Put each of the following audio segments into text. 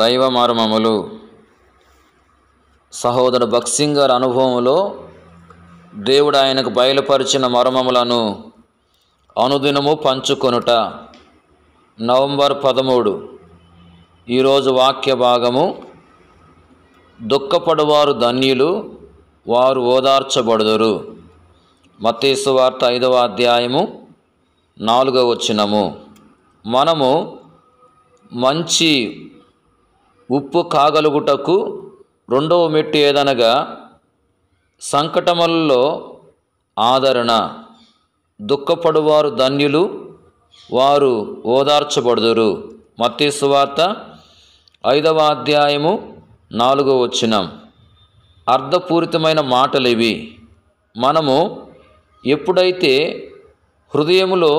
దైవ మర్మములు సహోదరు బక్సింగ్ గారి అనుభవంలో దేవుడు ఆయనకు బయలుపరిచిన మర్మములను అనుదినము పంచుకొనుట నవంబర్ పదమూడు ఈరోజు వాక్య భాగము దుఃఖపడువారు ధన్యులు వారు ఓదార్చబడుదురు మతేసు వార్త ఐదవ అధ్యాయము నాలుగవ వచ్చినము మనము మంచి ఉప్పు కాగలుగుటకు రెండవ మెట్టు ఏదనగా సంకటములలో ఆదరణ దుఃఖపడువారు ధన్యులు వారు ఓదార్చబడుదురు వార్త ఐదవ అధ్యాయము నాలుగవ వచ్చినం అర్థపూరితమైన మాటలు ఇవి మనము ఎప్పుడైతే హృదయములో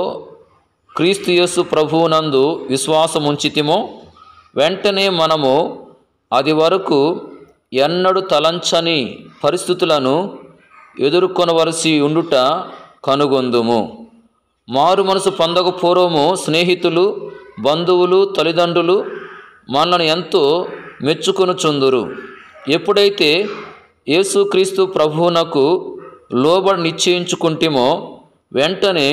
క్రీస్తుయస్సు ప్రభువునందు విశ్వాసముంచితిమో వెంటనే మనము అది వరకు ఎన్నడూ తలంచని పరిస్థితులను ఎదుర్కొనవలసి ఉండుట కనుగొందుము మారు మనసు పొందక పూర్వము స్నేహితులు బంధువులు తల్లిదండ్రులు మనల్ని ఎంతో చుందురు ఎప్పుడైతే యేసుక్రీస్తు ప్రభువునకు లోబడి నిశ్చయించుకుంటేమో వెంటనే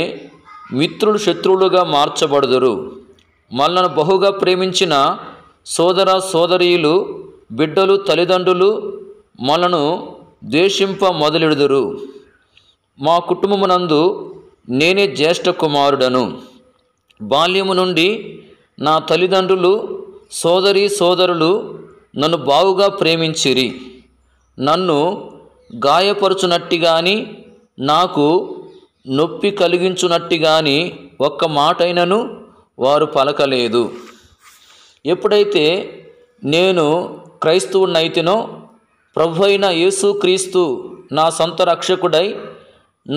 మిత్రులు శత్రువులుగా మార్చబడుదురు మనల్ని బహుగా ప్రేమించిన సోదర సోదరీలు బిడ్డలు తల్లిదండ్రులు మనను ద్వేషింప మొదలెడుదురు మా కుటుంబమునందు నేనే జ్యేష్ఠ కుమారుడను బాల్యము నుండి నా తల్లిదండ్రులు సోదరి సోదరులు నన్ను బావుగా ప్రేమించిరి నన్ను గాయపరుచునట్టిగాని నాకు నొప్పి కలిగించునట్టిగాని ఒక్క మాటైనను వారు పలకలేదు ఎప్పుడైతే నేను నైతినో ప్రభు అయిన యేసుక్రీస్తు నా సొంత రక్షకుడై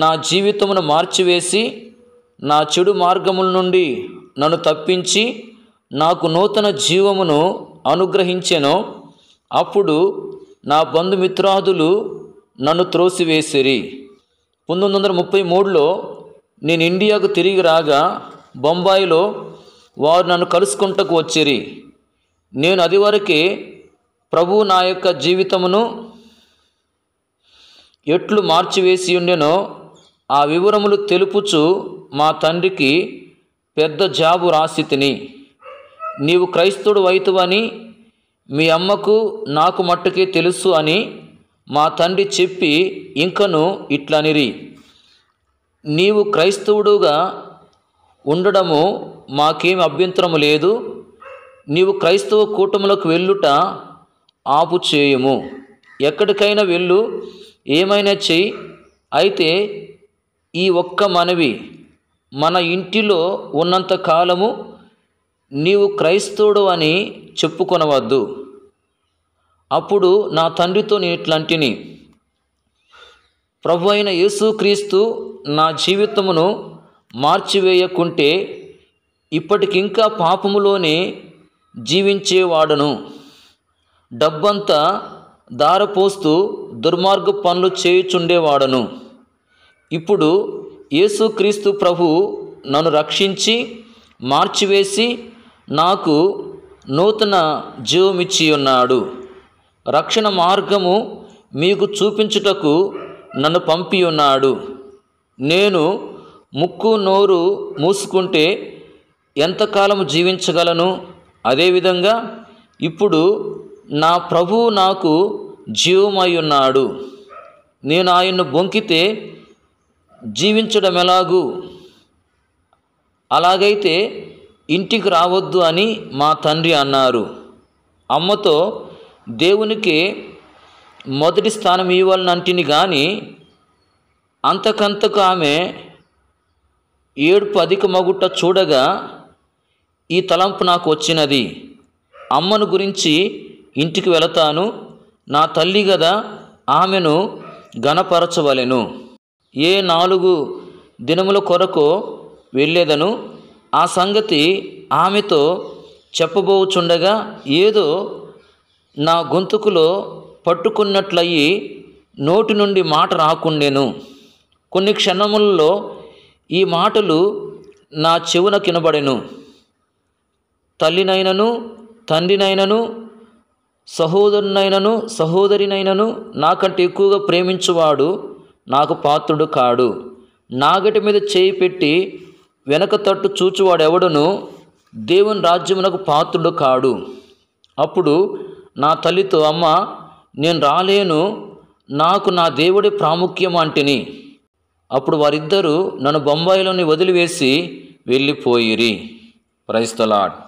నా జీవితమును మార్చివేసి నా చెడు మార్గముల నుండి నన్ను తప్పించి నాకు నూతన జీవమును అనుగ్రహించెను అప్పుడు నా బంధుమిత్రాదులు నన్ను త్రోసివేసిరి పంతొమ్మిది వందల ముప్పై మూడులో నేను ఇండియాకు తిరిగి రాగా బొంబాయిలో వారు నన్ను కలుసుకుంటకు వచ్చిరి నేను అది వరకే ప్రభు నా యొక్క జీవితమును ఎట్లు మార్చివేసి ఉండెనో ఆ వివరములు తెలుపుచు మా తండ్రికి పెద్ద జాబు రాసి తిని నీవు క్రైస్తుడు వైతువని మీ అమ్మకు నాకు మట్టుకే తెలుసు అని మా తండ్రి చెప్పి ఇంకను ఇట్లనిరి నీవు క్రైస్తవుడుగా ఉండడము మాకేమి అభ్యంతరము లేదు నీవు క్రైస్తవ కూటములకు వెళ్ళుట ఆపు చేయము ఎక్కడికైనా వెళ్ళు ఏమైనా చెయ్యి అయితే ఈ ఒక్క మనవి మన ఇంటిలో ఉన్నంత కాలము నీవు క్రైస్తవుడు అని చెప్పుకొనవద్దు అప్పుడు నా తండ్రితో నేను ఇట్లాంటిని ప్రభు అయిన యేసుక్రీస్తు నా జీవితమును మార్చివేయకుంటే ఇప్పటికింకా పాపములోనే జీవించేవాడను డబ్బంతా దారపోస్తూ దుర్మార్గ పనులు చేయుచుండేవాడను ఇప్పుడు యేసుక్రీస్తు ప్రభు నన్ను రక్షించి మార్చివేసి నాకు నూతన జీవమిచ్చి ఉన్నాడు రక్షణ మార్గము మీకు చూపించుటకు నన్ను పంపి ఉన్నాడు నేను ముక్కు నోరు మూసుకుంటే ఎంతకాలం జీవించగలను అదేవిధంగా ఇప్పుడు నా ప్రభువు నాకు జీవమై ఉన్నాడు నేను ఆయన్ను బొంకితే జీవించడం ఎలాగు అలాగైతే ఇంటికి రావద్దు అని మా తండ్రి అన్నారు అమ్మతో దేవునికి మొదటి స్థానం ఇవ్వాలని అంటిని కానీ అంతకంతకు ఆమె ఏడుపు అధిక మగుట చూడగా ఈ తలంపు నాకు వచ్చినది అమ్మను గురించి ఇంటికి వెళతాను నా తల్లి కదా ఆమెను గణపరచవలెను ఏ నాలుగు దినముల కొరకు వెళ్ళేదను ఆ సంగతి ఆమెతో చెప్పబోచుండగా ఏదో నా గొంతుకులో పట్టుకున్నట్లయి నోటి నుండి మాట రాకుండెను కొన్ని క్షణముల్లో ఈ మాటలు నా చెవున కినబడెను తల్లినైనను తండ్రినైనను సహోదరునైనను సహోదరినైనను నాకంటే ఎక్కువగా ప్రేమించువాడు నాకు పాత్రుడు కాడు నాగటి మీద చేయి పెట్టి వెనక తట్టు చూచువాడెవడను దేవుని రాజ్యమునకు పాత్రుడు కాడు అప్పుడు నా తల్లితో అమ్మ నేను రాలేను నాకు నా దేవుడి ప్రాముఖ్యం అంటిని అప్పుడు వారిద్దరూ నన్ను బొంబాయిలోని వదిలివేసి వెళ్ళిపోయిరి ప్రైస్తలాడ్